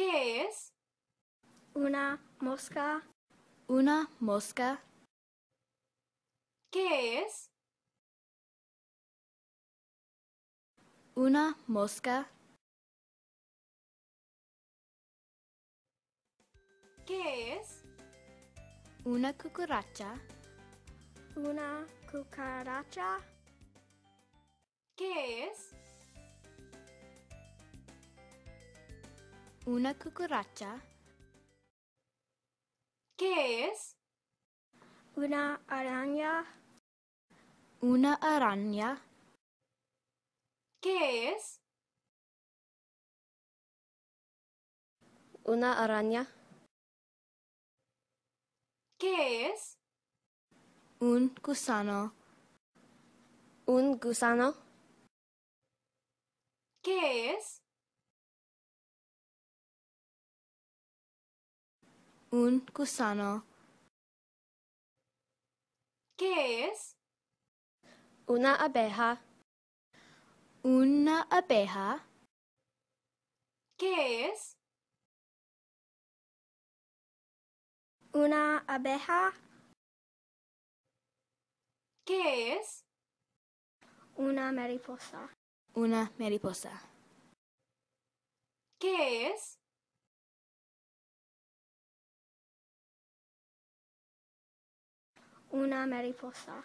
¿Qué es? Una mosca. Una mosca. ¿Qué es? Una mosca. ¿Qué es? Una cucaracha. Una cucaracha. ¿Qué es? Una cucaracha. ¿Qué es? Una araña. Una araña. ¿Qué es? Una araña. ¿Qué es? Un gusano. Un gusano. ¿Qué es? un gusano. ¿Qué es? Una abeja. Una abeja. ¿Qué es? Una abeja. ¿Qué es? Una mariposa. Una mariposa. ¿Qué es? una mariposa.